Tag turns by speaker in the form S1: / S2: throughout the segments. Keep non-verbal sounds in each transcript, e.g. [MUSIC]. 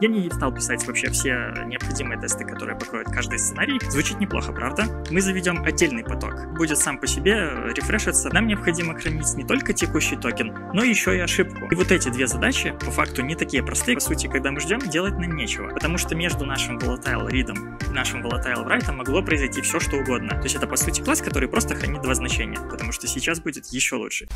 S1: Я не стал писать вообще все необходимые тесты, которые покроют каждый сценарий. Звучит неплохо, правда? Мы заведем отдельный поток. Будет сам по себе э, рефрешиться. Нам необходимо хранить не только текущий токен, но еще и ошибку. И вот эти две задачи, по факту, не такие простые. По сути, когда мы ждем, делать нам нечего. Потому что между нашим volatile read и нашим volatile write могло произойти все, что угодно. То есть это, по сути, класс, который просто хранит два значения. Потому что сейчас будет еще лучше.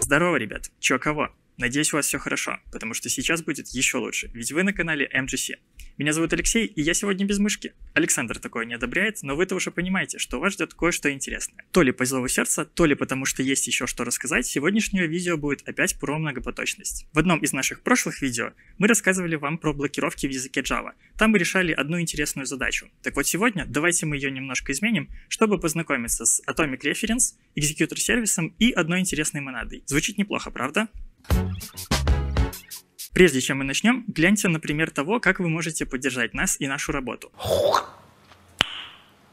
S1: Здорово, ребят. Чё кого? Надеюсь, у вас все хорошо, потому что сейчас будет еще лучше, ведь вы на канале MGC. Меня зовут Алексей, и я сегодня без мышки. Александр такое не одобряет, но вы-то уже понимаете, что вас ждет кое-что интересное. То ли по зову сердца, то ли потому что есть еще что рассказать, сегодняшнее видео будет опять про многопоточность. В одном из наших прошлых видео мы рассказывали вам про блокировки в языке Java. Там мы решали одну интересную задачу. Так вот сегодня давайте мы ее немножко изменим, чтобы познакомиться с Atomic Reference, Executor сервисом и одной интересной монадой. Звучит неплохо, правда? Прежде чем мы начнем, гляньте на пример того, как вы можете поддержать нас и нашу работу.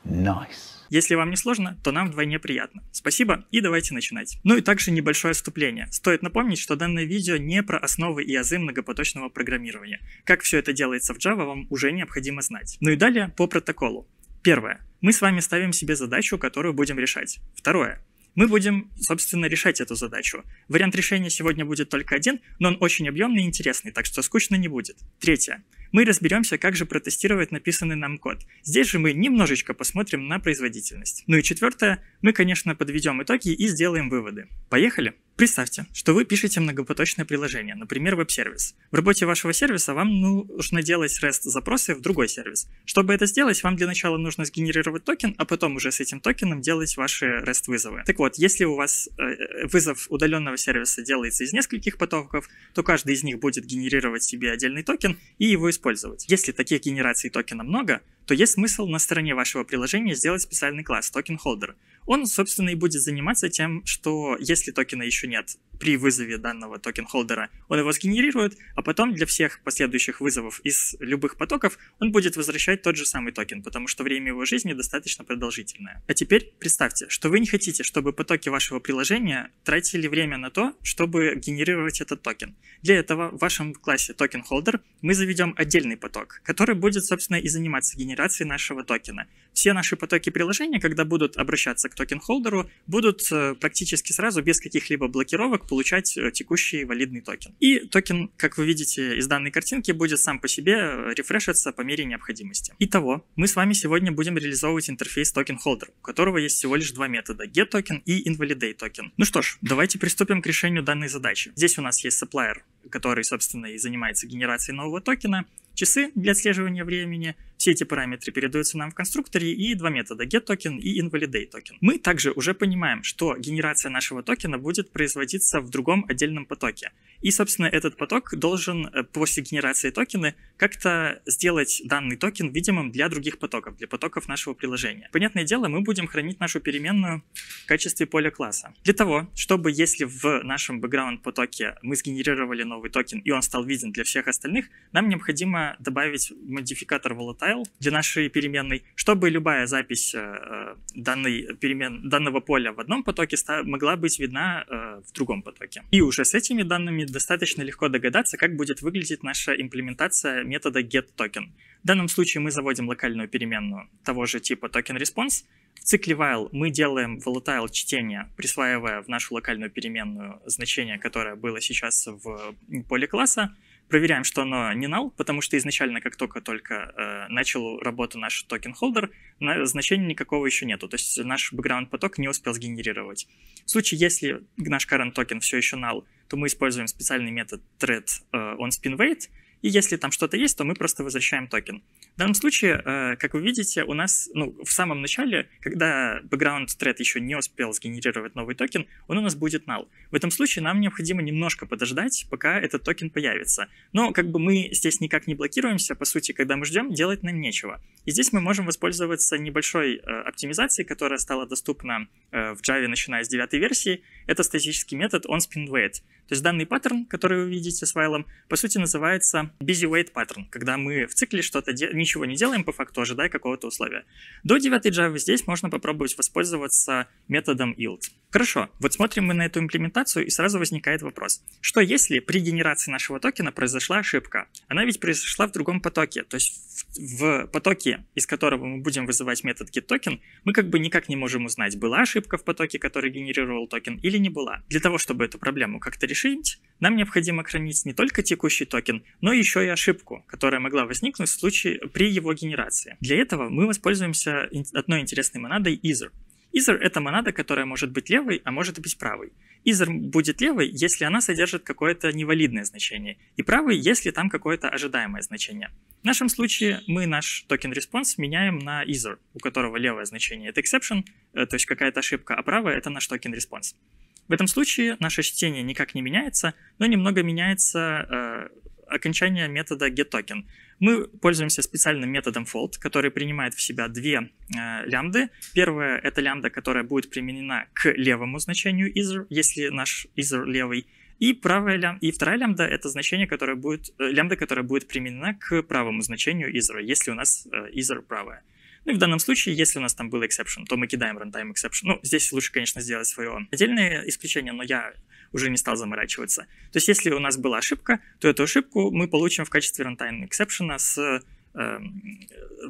S1: Nice. Если вам не сложно, то нам вдвойне приятно. Спасибо и давайте начинать. Ну и также небольшое вступление. Стоит напомнить, что данное видео не про основы и азы многопоточного программирования. Как все это делается в Java вам уже необходимо знать. Ну и далее по протоколу. Первое. Мы с вами ставим себе задачу, которую будем решать. Второе мы будем, собственно, решать эту задачу. Вариант решения сегодня будет только один, но он очень объемный и интересный, так что скучно не будет. Третье мы разберемся, как же протестировать написанный нам код. Здесь же мы немножечко посмотрим на производительность. Ну и четвертое, мы, конечно, подведем итоги и сделаем выводы. Поехали! Представьте, что вы пишете многопоточное приложение, например, веб-сервис. В работе вашего сервиса вам нужно делать REST-запросы в другой сервис. Чтобы это сделать, вам для начала нужно сгенерировать токен, а потом уже с этим токеном делать ваши REST-вызовы. Так вот, если у вас э, э, вызов удаленного сервиса делается из нескольких потоков, то каждый из них будет генерировать себе отдельный токен и его использовать. Если таких генераций токена много, то есть смысл на стороне вашего приложения сделать специальный класс токен холдер. Он, собственно, и будет заниматься тем, что если токена еще нет при вызове данного токен-холдера. Он его сгенерирует, а потом для всех последующих вызовов из любых потоков он будет возвращать тот же самый токен, потому что время его жизни достаточно продолжительное. А теперь представьте, что вы не хотите, чтобы потоки вашего приложения тратили время на то, чтобы генерировать этот токен. Для этого в вашем классе токен-холдер мы заведем отдельный поток, который будет, собственно, и заниматься генерацией нашего токена. Все наши потоки приложения, когда будут обращаться к токен-холдеру, будут э, практически сразу без каких-либо блокировок получать э, текущий валидный токен. И токен, как вы видите из данной картинки, будет сам по себе э, рефрешиться по мере необходимости. Итого, мы с вами сегодня будем реализовывать интерфейс токен Holder, у которого есть всего лишь два метода – get токен и invalidate токен. Ну что ж, давайте приступим к решению данной задачи. Здесь у нас есть supplier который, собственно, и занимается генерацией нового токена, часы для отслеживания времени. Все эти параметры передаются нам в конструкторе и два метода getToken и invalidateToken. Мы также уже понимаем, что генерация нашего токена будет производиться в другом отдельном потоке. И, собственно, этот поток должен э, после генерации токена как-то сделать данный токен видимым для других потоков, для потоков нашего приложения. Понятное дело, мы будем хранить нашу переменную в качестве поля класса. Для того, чтобы если в нашем background потоке мы сгенерировали новый новый токен, и он стал виден для всех остальных, нам необходимо добавить модификатор volatile для нашей переменной, чтобы любая запись э, э, данной перемен, данного поля в одном потоке могла быть видна э, в другом потоке. И уже с этими данными достаточно легко догадаться, как будет выглядеть наша имплементация метода getToken. В данном случае мы заводим локальную переменную того же типа token response, цикле while мы делаем volatile чтение, присваивая в нашу локальную переменную значение, которое было сейчас в поле класса, проверяем, что оно не null, потому что изначально, как только только э, начал работу наш токен холдер, на, значения никакого еще нету, то есть наш бэкграунд поток не успел сгенерировать. В случае, если наш current токен все еще null, то мы используем специальный метод thread э, onSpinWait, и если там что-то есть, то мы просто возвращаем токен. В данном случае, э, как вы видите, у нас ну, в самом начале, когда background thread еще не успел сгенерировать новый токен, он у нас будет null. В этом случае нам необходимо немножко подождать, пока этот токен появится. Но как бы мы здесь никак не блокируемся, по сути, когда мы ждем, делать нам нечего. И здесь мы можем воспользоваться небольшой э, оптимизацией, которая стала доступна э, в Java, начиная с девятой версии. Это статический метод onSpinWait. То есть данный паттерн, который вы видите с файлом, по сути называется busy wait pattern, когда мы в цикле что-то де- ничего не делаем по факту, ожидая какого-то условия. До 9 Java здесь можно попробовать воспользоваться методом yield. Хорошо, вот смотрим мы на эту имплементацию, и сразу возникает вопрос. Что если при генерации нашего токена произошла ошибка? Она ведь произошла в другом потоке, то есть в, в потоке, из которого мы будем вызывать метод getToken, мы как бы никак не можем узнать, была ошибка в потоке, который генерировал токен, или не была. Для того, чтобы эту проблему как-то решить, нам необходимо хранить не только текущий токен, но еще и ошибку, которая могла возникнуть в случае при его генерации. Для этого мы воспользуемся одной интересной монадой Ether. Ether — это монада, которая может быть левой, а может быть правой. Ether будет левой, если она содержит какое-то невалидное значение, и правой, если там какое-то ожидаемое значение. В нашем случае мы наш токен response меняем на Ether, у которого левое значение — это exception, э, то есть какая-то ошибка, а правое — это наш токен response. В этом случае наше чтение никак не меняется, но немного меняется э, окончание метода getToken. Мы пользуемся специальным методом fold, который принимает в себя две э, лямбды. Первая — это лямда, которая будет применена к левому значению either, если наш either левый, и правая лям... и вторая лямда это значение, которое будет... Э, лямда, которая будет применена к правому значению either, если у нас э, either правая. Ну и в данном случае, если у нас там был exception, то мы кидаем runtime exception. Ну, здесь лучше, конечно, сделать свое отдельное исключение, но я уже не стал заморачиваться. То есть, если у нас была ошибка, то эту ошибку мы получим в качестве runtime exception с Эм,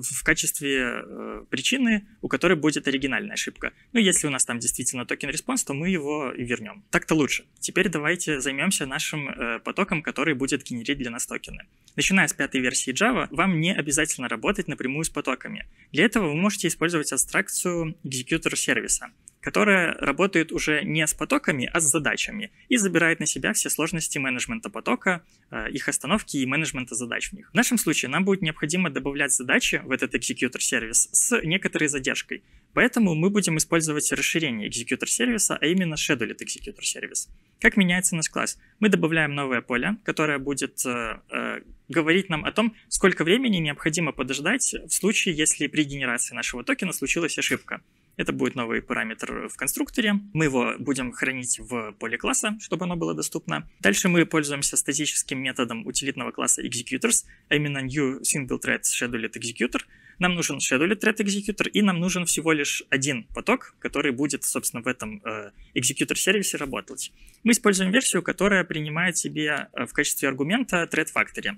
S1: в качестве э, причины, у которой будет оригинальная ошибка. Ну, если у нас там действительно токен респонс, то мы его и вернем. Так-то лучше. Теперь давайте займемся нашим э, потоком, который будет генерить для нас токены. Начиная с пятой версии Java, вам не обязательно работать напрямую с потоками. Для этого вы можете использовать абстракцию Executor сервиса которая работает уже не с потоками, а с задачами и забирает на себя все сложности менеджмента потока, э, их остановки и менеджмента задач в них. В нашем случае нам будет необходимо добавлять задачи в этот executor сервис с некоторой задержкой, поэтому мы будем использовать расширение executor сервиса, а именно scheduled executor сервис. Как меняется наш класс? Мы добавляем новое поле, которое будет э, э, говорить нам о том, сколько времени необходимо подождать в случае, если при генерации нашего токена случилась ошибка. Это будет новый параметр в конструкторе. Мы его будем хранить в поле класса, чтобы оно было доступно. Дальше мы пользуемся статическим методом утилитного класса executors, а именно new single thread scheduled executor. Нам нужен scheduled thread executor, и нам нужен всего лишь один поток, который будет, собственно, в этом э, executor сервисе работать. Мы используем версию, которая принимает себе э, в качестве аргумента thread factory.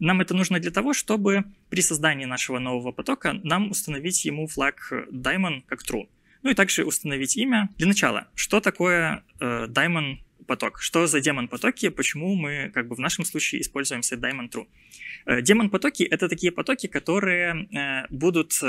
S1: Нам это нужно для того, чтобы при создании нашего нового потока нам установить ему флаг э, daemon как true. Ну и также установить имя. Для начала, что такое э, daemon поток. Что за демон потоки? Почему мы как бы в нашем случае используем set daemon true? Э, демон потоки — это такие потоки, которые э, будут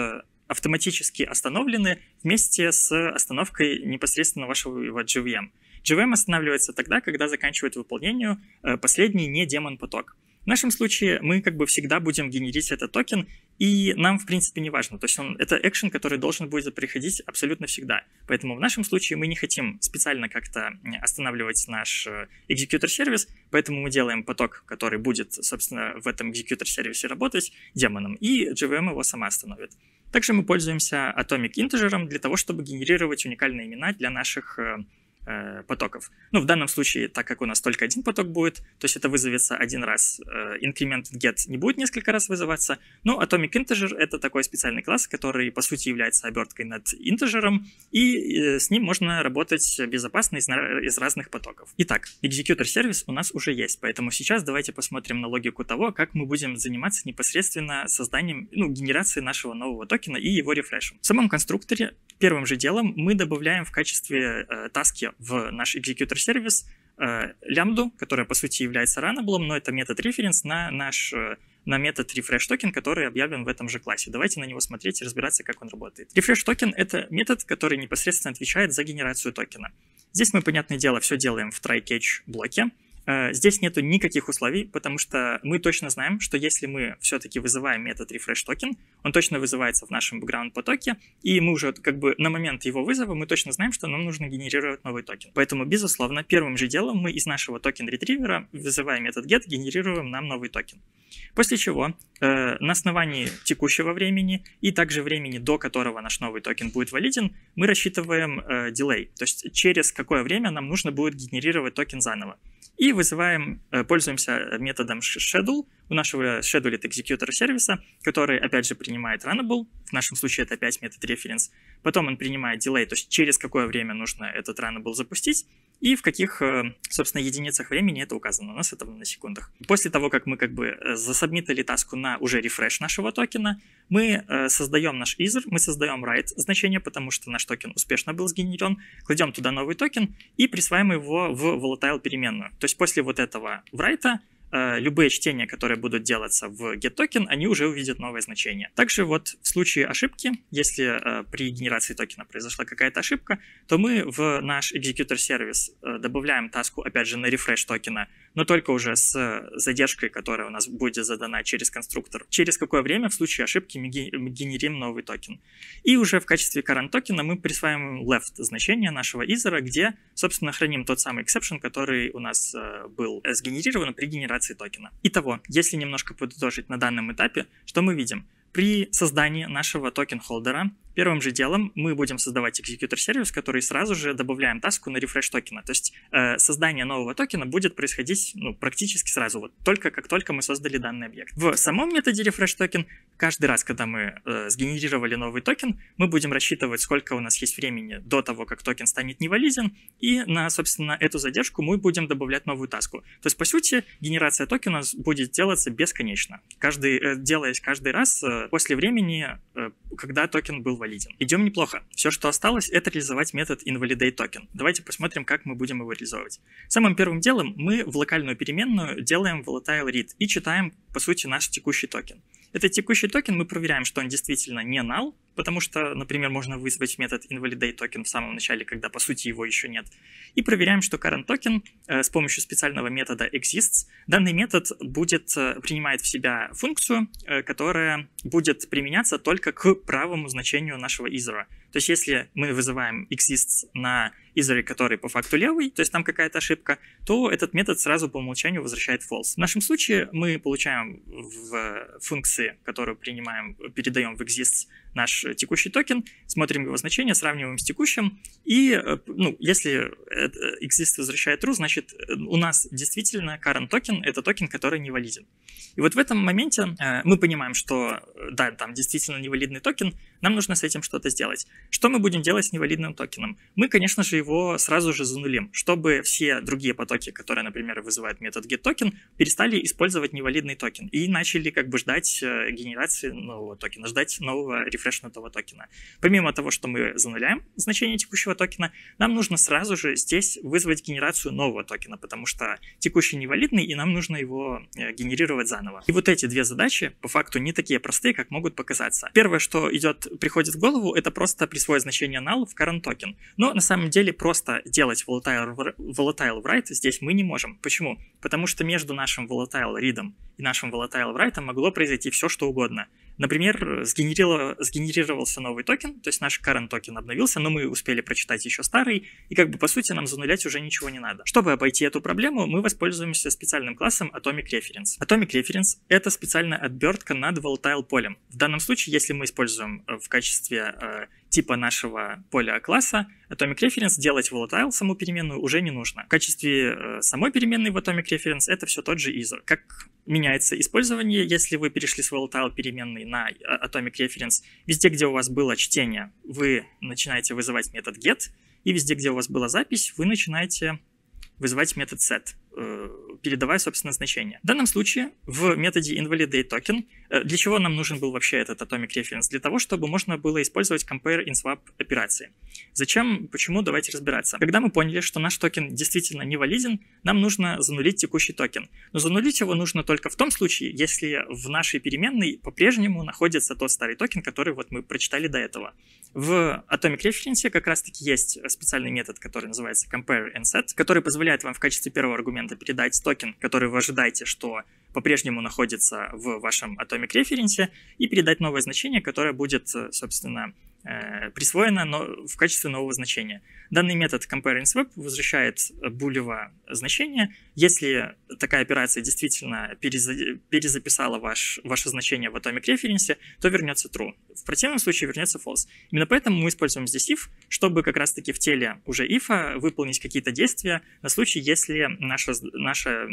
S1: автоматически остановлены вместе с остановкой непосредственно вашего GVM. GVM останавливается тогда, когда заканчивает выполнение последний не демон поток. В нашем случае мы как бы всегда будем генерить этот токен, и нам, в принципе, не важно. То есть он, это экшен, который должен будет приходить абсолютно всегда. Поэтому в нашем случае мы не хотим специально как-то э, останавливать наш э, экзекьютор-сервис, поэтому мы делаем поток, который будет, собственно, в этом экзекьютор-сервисе работать демоном, и JVM его сама остановит. Также мы пользуемся Atomic Integer для того, чтобы генерировать уникальные имена для наших э, Э, потоков. Ну, в данном случае, так как у нас только один поток будет, то есть это вызовется один раз. Инкремент э, get не будет несколько раз вызываться. Но ну, Atomic Integer — это такой специальный класс, который, по сути, является оберткой над интежером, и э, с ним можно работать безопасно из, из разных потоков. Итак, executor сервис у нас уже есть, поэтому сейчас давайте посмотрим на логику того, как мы будем заниматься непосредственно созданием, ну, генерацией нашего нового токена и его рефрешем. В самом конструкторе первым же делом мы добавляем в качестве э, таски в наш executor сервис э, лямбду, которая по сути является runnable, но это метод референс на наш э, на метод refresh токен, который объявлен в этом же классе. Давайте на него смотреть и разбираться, как он работает. Refresh токен — это метод, который непосредственно отвечает за генерацию токена. Здесь мы, понятное дело, все делаем в try-catch блоке. Э, здесь нету никаких условий, потому что мы точно знаем, что если мы все-таки вызываем метод refresh токен, он точно вызывается в нашем background потоке, и мы уже как бы на момент его вызова мы точно знаем, что нам нужно генерировать новый токен. Поэтому, безусловно, первым же делом мы из нашего токен ретривера, вызывая метод get, генерируем нам новый токен. После чего э, на основании текущего времени и также времени, до которого наш новый токен будет валиден, мы рассчитываем э, delay, то есть через какое время нам нужно будет генерировать токен заново и вызываем, э, пользуемся методом schedule у нашего scheduled executor сервиса, который, опять же, принимает runnable, в нашем случае это опять метод reference, потом он принимает delay, то есть через какое время нужно этот runnable запустить, и в каких, э, собственно, единицах времени это указано. У нас это на секундах. После того, как мы как бы э, засубмитили таску на уже рефреш нашего токена, мы э, создаем наш изер, мы создаем write значение, потому что наш токен успешно был сгенерен, кладем туда новый токен и присваиваем его в volatile переменную. То есть после вот этого write Э, любые чтения, которые будут делаться в getToken, они уже увидят новое значение. Также вот в случае ошибки, если э, при генерации токена произошла какая-то ошибка, то мы в наш executor сервис э, добавляем таску, опять же, на рефреш токена но только уже с э, задержкой, которая у нас будет задана через конструктор, через какое время в случае ошибки мы генерим новый токен. И уже в качестве current токена мы присваиваем left значение нашего изера, где, собственно, храним тот самый exception, который у нас э, был э, сгенерирован при генерации токена. Итого, если немножко подытожить на данном этапе, что мы видим? При создании нашего токен-холдера первым же делом мы будем создавать экзекьютор-сервис, который сразу же добавляем таску на рефреш токена. То есть э, создание нового токена будет происходить ну, практически сразу, вот только как только мы создали данный объект. В самом методе рефреш токен каждый раз, когда мы э, сгенерировали новый токен, мы будем рассчитывать, сколько у нас есть времени до того, как токен станет невалиден, и на, собственно, эту задержку мы будем добавлять новую таску. То есть, по сути, генерация токена будет делаться бесконечно, каждый, э, делаясь каждый раз э, Э, после времени, э, когда токен был валиден. Идем неплохо. Все, что осталось, это реализовать метод invalidate token. Давайте посмотрим, как мы будем его реализовывать. Самым первым делом мы в локальную переменную делаем volatile read и читаем, по сути, наш текущий токен. Этот текущий токен мы проверяем, что он действительно не null, потому что, например, можно вызвать метод invalidate токен в самом начале, когда по сути его еще нет. И проверяем, что current токен э, с помощью специального метода exists. Данный метод будет, э, принимает в себя функцию, э, которая будет применяться только к правому значению нашего изера. То есть если мы вызываем exists на изоре, который по факту левый, то есть там какая-то ошибка, то этот метод сразу по умолчанию возвращает false. В нашем случае мы получаем в функции, которую принимаем, передаем в exists наш текущий токен, смотрим его значение, сравниваем с текущим, и ну, если э, exists возвращает true, значит у нас действительно current токен — это токен, который не валиден. И вот в этом моменте э, мы понимаем, что э, да, там действительно невалидный токен, нам нужно с этим что-то сделать. Что мы будем делать с невалидным токеном? Мы, конечно же, его сразу же занулим, чтобы все другие потоки, которые, например, вызывают метод getToken, перестали использовать невалидный токен и начали как бы ждать э, генерации нового токена, ждать нового рефрешнутого токена. Помимо того, что мы зануляем значение текущего токена, нам нужно сразу же здесь вызвать генерацию нового токена, потому что текущий невалидный, и нам нужно его э, генерировать заново. И вот эти две задачи, по факту, не такие простые, как могут показаться. Первое, что идет, приходит в голову, это просто присвоить значение null в current токен. Но на самом деле просто делать volatile, volatile write здесь мы не можем. Почему? Потому что между нашим volatile read и нашим volatile write могло произойти все, что угодно. Например, сгенерировался новый токен, то есть наш current токен обновился, но мы успели прочитать еще старый, и как бы по сути нам занулять уже ничего не надо. Чтобы обойти эту проблему, мы воспользуемся специальным классом Atomic Reference. Atomic Reference — это специальная отбертка над volatile полем. В данном случае, если мы используем э, в качестве э, типа нашего поля класса, atomic reference делать volatile саму переменную уже не нужно. В качестве э, самой переменной в atomic reference это все тот же ISO. Как меняется использование, если вы перешли с volatile переменной на э, atomic reference? Везде, где у вас было чтение, вы начинаете вызывать метод get, и везде, где у вас была запись, вы начинаете вызывать метод set э, передавая, собственно, значение. В данном случае в методе token э, для чего нам нужен был вообще этот atomic reference? Для того, чтобы можно было использовать compare in swap операции. Зачем, почему, давайте разбираться. Когда мы поняли, что наш токен действительно не валиден, нам нужно занулить текущий токен. Но занулить его нужно только в том случае, если в нашей переменной по-прежнему находится тот старый токен, который вот мы прочитали до этого. В Atomic Reference как раз-таки есть специальный метод, который называется compare and set, который позволяет вам в качестве первого аргумента передать токен, который вы ожидаете, что по-прежнему находится в вашем Atomic референсе, и передать новое значение, которое будет, э, собственно, Э, присвоено но в качестве нового значения. Данный метод compareInsWeb возвращает булево значение. Если такая операция действительно перезаписала ваш, ваше значение в Atomic Reference, то вернется true. В противном случае вернется false. Именно поэтому мы используем здесь if, чтобы как раз-таки в теле уже if -а выполнить какие-то действия на случай, если наше, наше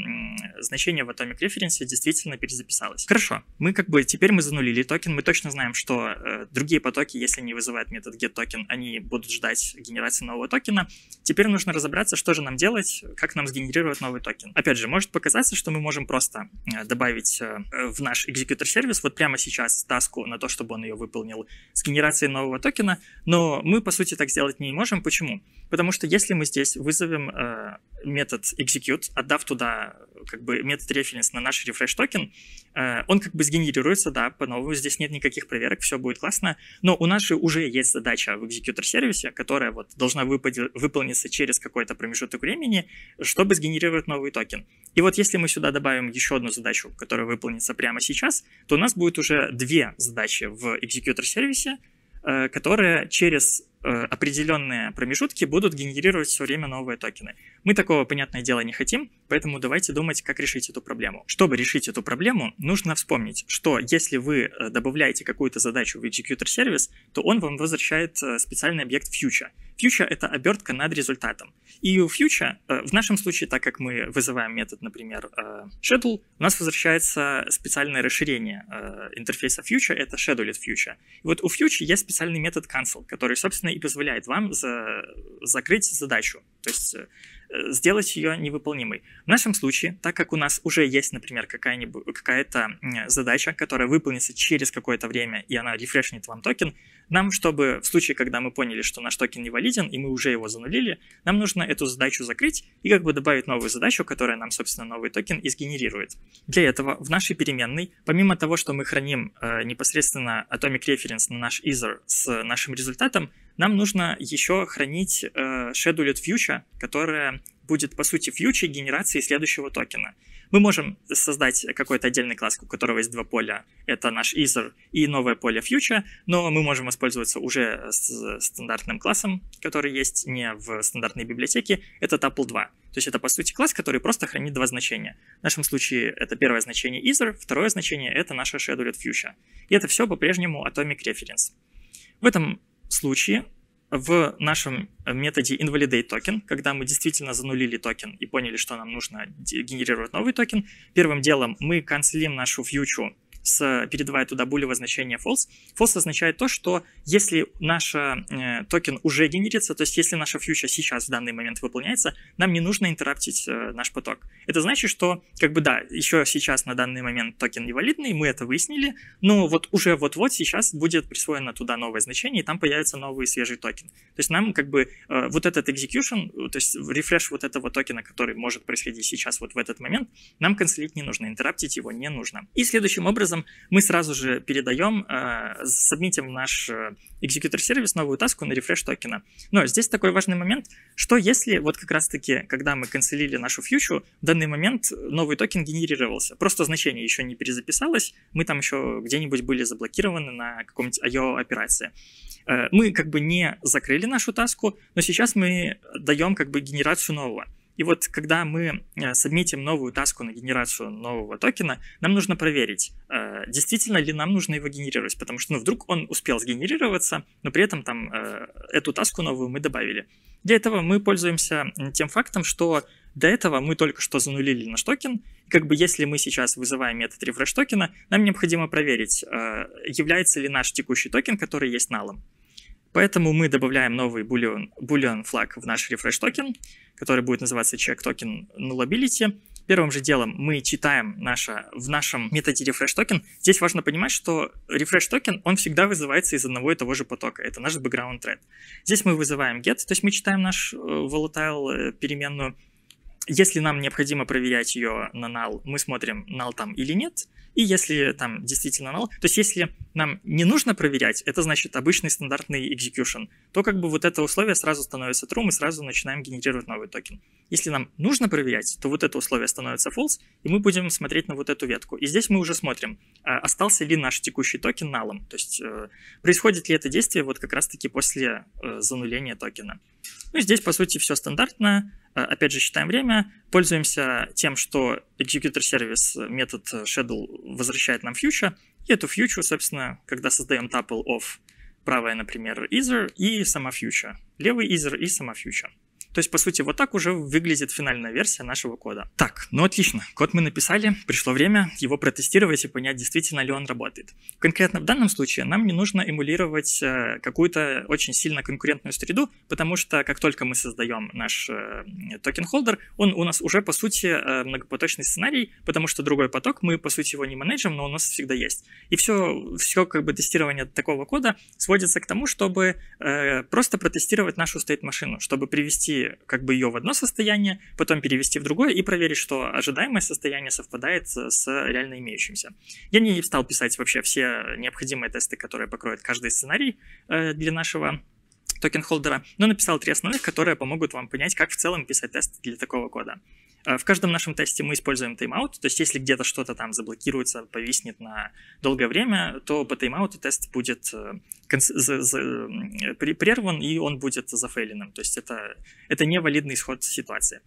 S1: значение в Atomic Reference действительно перезаписалось. Хорошо, мы как бы теперь мы занулили токен, мы точно знаем, что э, другие потоки, если не вызывает метод getToken, они будут ждать генерации нового токена. Теперь нужно разобраться, что же нам делать, как нам сгенерировать новый токен. Опять же, может показаться, что мы можем просто э, добавить э, в наш экзекьютор сервис вот прямо сейчас таску на то, чтобы он ее выполнил с генерацией нового токена, но мы, по сути, так сделать не можем. Почему? Потому что если мы здесь вызовем э, метод execute, отдав туда как бы метод reference на наш refresh токен, Э, он как бы сгенерируется, да, по новому, здесь нет никаких проверок, все будет классно, но у нас же уже есть задача в экзекьютор-сервисе, которая вот должна выполниться через какой-то промежуток времени, чтобы сгенерировать новый токен. И вот если мы сюда добавим еще одну задачу, которая выполнится прямо сейчас, то у нас будет уже две задачи в экзекьютор-сервисе, э, которые через э, определенные промежутки будут генерировать все время новые токены. Мы такого, понятное дело, не хотим, поэтому давайте думать, как решить эту проблему. Чтобы решить эту проблему, нужно вспомнить, что если вы э, добавляете какую-то задачу в executor сервис, то он вам возвращает э, специальный объект future. Future — это обертка над результатом. И у future, э, в нашем случае, так как мы вызываем метод, например, schedule, у нас возвращается специальное расширение интерфейса future — это scheduled future. И вот у future есть специальный метод cancel, который, собственно, и позволяет вам за... закрыть задачу. То есть Э, сделать ее невыполнимой. В нашем случае, так как у нас уже есть, например, какая-нибудь, какая-то задача, которая выполнится через какое-то время, и она рефрешнет вам токен, нам, чтобы в случае, когда мы поняли, что наш токен невалиден и мы уже его занулили, нам нужно эту задачу закрыть и как бы добавить новую задачу, которая нам, собственно, новый токен и сгенерирует. Для этого в нашей переменной, помимо того, что мы храним э, непосредственно atomic reference на наш ether с нашим результатом, нам нужно еще хранить э, Scheduled Future, которая будет, по сути, фьючер генерации следующего токена. Мы можем создать какой-то отдельный класс, у которого есть два поля. Это наш Ether и новое поле фьючер, но мы можем воспользоваться уже с стандартным классом, который есть не в стандартной библиотеке. Это tuple 2. То есть это, по сути, класс, который просто хранит два значения. В нашем случае это первое значение Ether, второе значение — это наше Scheduled Future. И это все по-прежнему Atomic Reference. В этом случае в нашем э, методе invalidate токен, когда мы действительно занулили токен и поняли, что нам нужно генерировать новый токен, первым делом мы канцелим нашу фьючу с, передавая туда булевое значение false. False означает то, что если наш э, токен уже генерится, то есть если наша фьюча сейчас в данный момент выполняется, нам не нужно интераптить э, наш поток. Это значит, что как бы да, еще сейчас на данный момент токен невалидный, мы это выяснили, но вот уже вот-вот сейчас будет присвоено туда новое значение, и там появится новый свежий токен. То есть нам как бы э, вот этот execution, то есть рефреш вот этого токена, который может происходить сейчас вот в этот момент, нам канцелить не нужно, интераптить его не нужно. И следующим образом образом мы сразу же передаем, э, сабмитим наш executor э, сервис новую таску на рефреш токена. Но здесь такой важный момент, что если вот как раз-таки, когда мы канцелили нашу фьючу, в данный момент новый токен генерировался, просто значение еще не перезаписалось, мы там еще где-нибудь были заблокированы на каком-нибудь IO операции. Э, мы как бы не закрыли нашу таску, но сейчас мы даем как бы генерацию нового. И вот когда мы э, сабмитим новую таску на генерацию нового токена, нам нужно проверить, э, действительно ли нам нужно его генерировать, потому что ну, вдруг он успел сгенерироваться, но при этом там э, эту таску новую мы добавили. Для этого мы пользуемся тем фактом, что до этого мы только что занулили наш токен, и как бы если мы сейчас вызываем метод refresh токена, нам необходимо проверить, является ли наш текущий токен, который есть налом. Поэтому мы добавляем новый boolean, boolean флаг в наш refresh токен, который будет называться check токен nullability. Первым же делом мы читаем наше, в нашем методе refresh токен. Здесь важно понимать, что refresh токен, он всегда вызывается из одного и того же потока. Это наш background thread. Здесь мы вызываем get, то есть мы читаем наш э, volatile э, переменную. Если нам необходимо проверять ее на null, мы смотрим null там или нет. И если там действительно null, то есть если нам не нужно проверять, это значит обычный стандартный execution, то как бы вот это условие сразу становится true, мы сразу начинаем генерировать новый токен. Если нам нужно проверять, то вот это условие становится false, и мы будем смотреть на вот эту ветку. И здесь мы уже смотрим, а, остался ли наш текущий токен налом, то есть э, происходит ли это действие вот как раз-таки после э, зануления токена. Ну, и здесь, по сути, все стандартно. А, опять же, считаем время, пользуемся тем, что executor сервис э, метод э, schedule возвращает нам future, и эту future, собственно, когда создаем tuple of правая, например, either и сама future, левый either и сама future. То есть, по сути, вот так уже выглядит финальная версия нашего кода. Так, ну отлично, код мы написали, пришло время его протестировать и понять, действительно ли он работает. Конкретно в данном случае нам не нужно эмулировать э, какую-то очень сильно конкурентную среду, потому что как только мы создаем наш э, токен-холдер, он у нас уже, по сути, э, многопоточный сценарий, потому что другой поток, мы, по сути, его не менеджем, но у нас всегда есть. И все, все как бы тестирование такого кода сводится к тому, чтобы просто протестировать нашу стейт-машину, чтобы привести как бы ее в одно состояние, потом перевести в другое и проверить, что ожидаемое состояние совпадает с реально имеющимся. Я не стал писать вообще все необходимые тесты, которые покроют каждый сценарий э, для нашего токен холдера, но написал три основных, которые помогут вам понять, как в целом писать тест для такого кода. Э, в каждом нашем тесте мы используем тайм-аут, то есть если где-то что-то там заблокируется, повиснет на долгое время, то по тайм-ауту тест будет э, прерван, и он будет зафейленным. То есть это, это невалидный исход ситуации.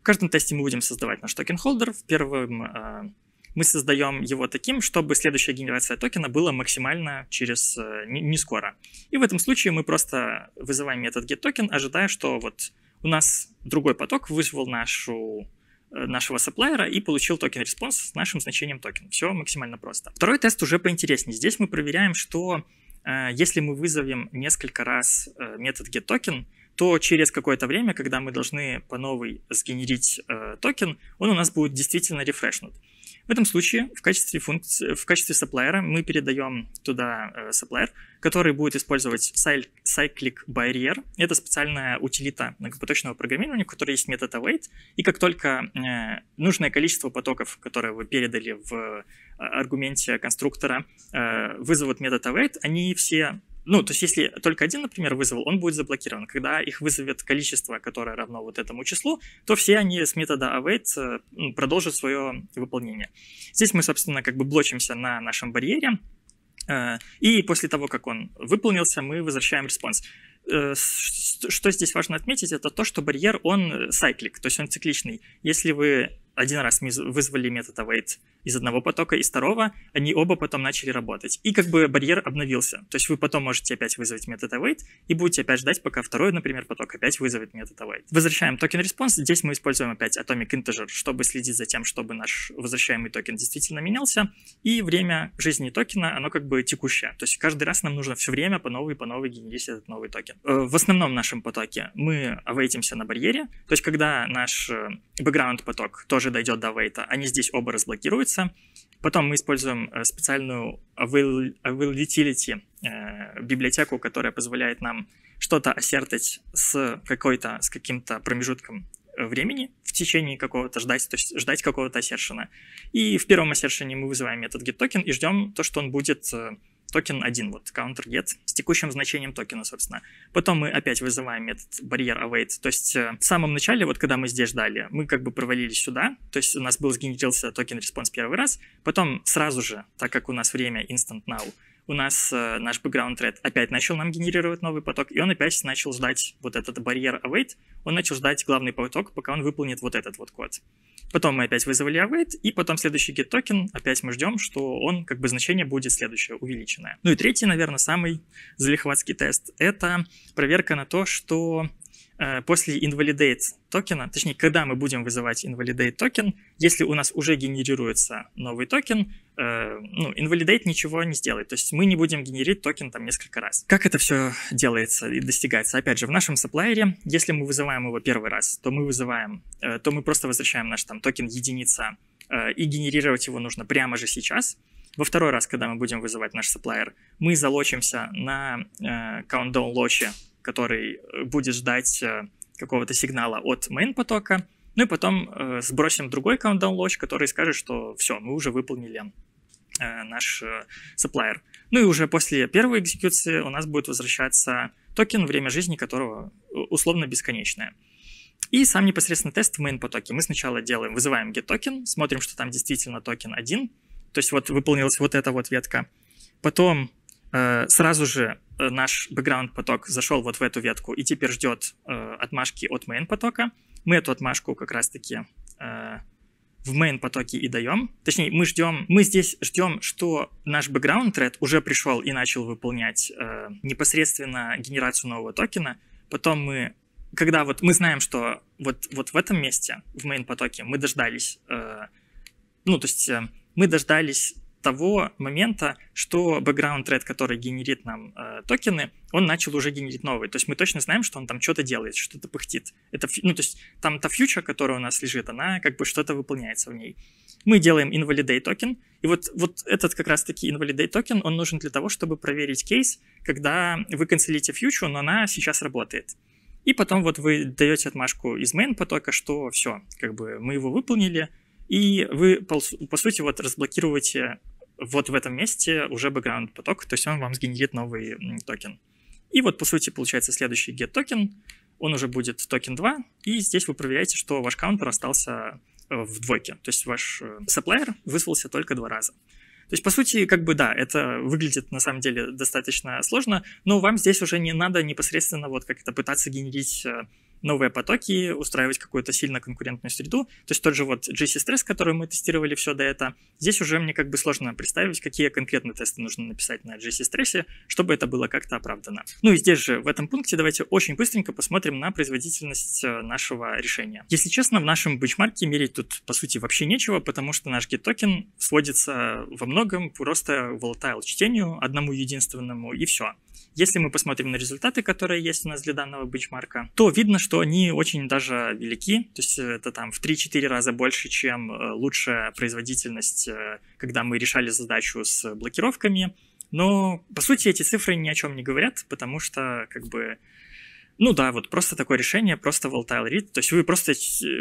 S1: В каждом тесте мы будем создавать наш токен-холдер. В первом э, мы создаем его таким, чтобы следующая генерация токена была максимально через э, не, не скоро. И в этом случае мы просто вызываем метод getToken, ожидая, что вот у нас другой поток вызвал нашу э, нашего сапплайера и получил токен респонс с нашим значением токен. Все максимально просто. Второй тест уже поинтереснее. Здесь мы проверяем, что э, если мы вызовем несколько раз э, метод getToken, то через какое-то время, когда мы должны по новой сгенерить э, токен, он у нас будет действительно рефрешнут. В этом случае в качестве, функции, в качестве сапплайера мы передаем туда э, supplier, который будет использовать cyclic barrier. Это специальная утилита многопоточного программирования, у которой есть метод await. И как только э, нужное количество потоков, которые вы передали в э, аргументе конструктора, э, вызовут метод await, они все ну, то есть если только один, например, вызвал, он будет заблокирован. Когда их вызовет количество, которое равно вот этому числу, то все они с метода await а э, продолжат свое выполнение. Здесь мы, собственно, как бы блочимся на нашем барьере, э, и после того, как он выполнился, мы возвращаем респонс. Э, что здесь важно отметить, это то, что барьер, он сайклик, то есть он цикличный. Если вы один раз мы вызвали метод await из одного потока, из второго, они оба потом начали работать. И как бы барьер обновился. То есть вы потом можете опять вызвать метод await и будете опять ждать, пока второй, например, поток опять вызовет метод await. Возвращаем токен response. Здесь мы используем опять atomic integer, чтобы следить за тем, чтобы наш возвращаемый токен действительно менялся. И время жизни токена, оно как бы текущее. То есть каждый раз нам нужно все время по новой, по новой генерить этот новый токен. Э, в основном нашем потоке мы awaitimся на барьере. То есть когда наш э, background поток тоже тоже дойдет до вейта. Они здесь оба разблокируются. Потом мы используем э, специальную avail availability э, библиотеку, которая позволяет нам что-то осертить с какой-то, с каким-то промежутком э, времени в течение какого-то ждать, то есть ждать какого-то ассершена. И в первом ассершене мы вызываем метод getToken и ждем то, что он будет э, токен 1, вот counter get, с текущим значением токена, собственно. Потом мы опять вызываем этот барьер await. То есть э, в самом начале, вот когда мы здесь ждали, мы как бы провалились сюда, то есть у нас был сгенерился токен response первый раз, потом сразу же, так как у нас время instant now, у нас э, наш background thread опять начал нам генерировать новый поток, и он опять начал ждать вот этот барьер await, он начал ждать главный поток, пока он выполнит вот этот вот код. Потом мы опять вызвали await, и потом следующий get токен, опять мы ждем, что он, как бы значение будет следующее, увеличенное. Ну и третий, наверное, самый залихватский тест, это проверка на то, что Э, после invalidate токена, точнее, когда мы будем вызывать invalidate токен, если у нас уже генерируется новый токен, э, ну, invalidate ничего не сделает. То есть мы не будем генерить токен там несколько раз. Как это все делается и достигается? Опять же, в нашем саплайере, если мы вызываем его первый раз, то мы вызываем, э, то мы просто возвращаем наш там токен единица, э, и генерировать его нужно прямо же сейчас. Во второй раз, когда мы будем вызывать наш саплайер, мы залочимся на э, countdown лочи который э, будет ждать э, какого-то сигнала от main потока, ну и потом э, сбросим другой countdown watch, который скажет, что все, мы уже выполнили э, наш э, supplier. Ну и уже после первой экзекуции у нас будет возвращаться токен, время жизни которого э, условно бесконечное. И сам непосредственно тест в main потоке. Мы сначала делаем, вызываем get токен, смотрим, что там действительно токен один, то есть вот выполнилась вот эта вот ветка. Потом Э, сразу же э, наш бэкграунд поток зашел вот в эту ветку и теперь ждет э, отмашки от main потока. Мы эту отмашку как раз-таки в main потоке и даем. Точнее, мы ждем, мы здесь ждем, что наш background thread уже пришел и начал выполнять э, непосредственно генерацию нового токена. Потом мы, когда вот мы знаем, что вот, вот в этом месте, в main потоке, мы дождались, э, ну, то есть э, мы дождались того момента, что background thread, который генерит нам э, токены, он начал уже генерить новый. То есть мы точно знаем, что он там что-то делает, что-то пыхтит. Это, ну, то есть там та фьючер, которая у нас лежит, она как бы что-то выполняется в ней. Мы делаем invalidate токен, и вот, вот этот как раз-таки invalidate токен, он нужен для того, чтобы проверить кейс, когда вы канцелите фьючер, но она сейчас работает. И потом вот вы даете отмашку из main потока, что все, как бы мы его выполнили, и вы, по сути, вот разблокируете вот в этом месте уже background поток, то есть он вам сгенерит новый токен. И вот, по сути, получается следующий get токен, он уже будет токен 2, и здесь вы проверяете, что ваш каунтер остался э, в двойке, то есть ваш э, supplier вызвался только два раза. То есть, по сути, как бы да, это выглядит на самом деле достаточно сложно, но вам здесь уже не надо непосредственно вот как-то пытаться генерить э, новые потоки, устраивать какую-то сильно конкурентную среду. То есть тот же вот GC-стресс, который мы тестировали все до этого, здесь уже мне как бы сложно представить, какие конкретно тесты нужно написать на GC-стрессе, чтобы это было как-то оправдано. Ну и здесь же, в этом пункте, давайте очень быстренько посмотрим на производительность э, нашего решения. Если честно, в нашем бенчмарке мерить тут, по сути, вообще нечего, потому что наш git токен сводится во многом просто volatile чтению, одному единственному, и все. Если мы посмотрим на результаты, которые есть у нас для данного бенчмарка, то видно, что они очень даже велики, то есть э, это там в 3-4 раза больше, чем э, лучшая производительность, э, когда мы решали задачу с блокировками, но, по сути, эти цифры ни о чем не говорят, потому что, как бы, ну да, вот просто такое решение, просто volatile read. То есть вы просто,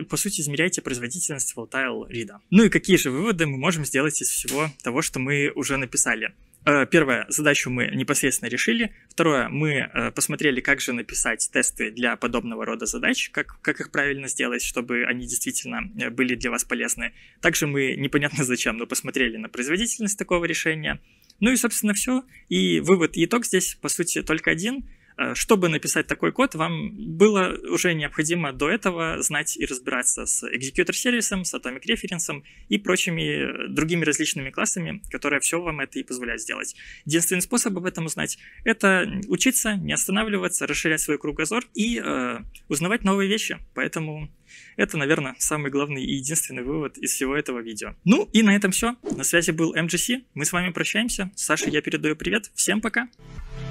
S1: по сути, измеряете производительность volatile read. Ну и какие же выводы мы можем сделать из всего того, что мы уже написали? Э, первое, задачу мы непосредственно решили. Второе, мы э, посмотрели, как же написать тесты для подобного рода задач, как, как их правильно сделать, чтобы они действительно э, были для вас полезны. Также мы непонятно [LAUGHS] зачем, но посмотрели на производительность такого решения. Ну и, собственно, все. И вывод итог здесь, по сути, только один – Э, чтобы написать такой код, вам было уже необходимо до этого знать и разбираться с executor сервисом, с atomic reference и прочими э, другими различными классами, которые все вам это и позволяют сделать. Единственный способ об этом узнать — это учиться, не останавливаться, расширять свой кругозор и э, узнавать новые вещи. Поэтому это, наверное, самый главный и единственный вывод из всего этого видео. Ну и на этом все. На связи был MGC. Мы с вами прощаемся. Саша, я передаю привет. Всем пока! Пока.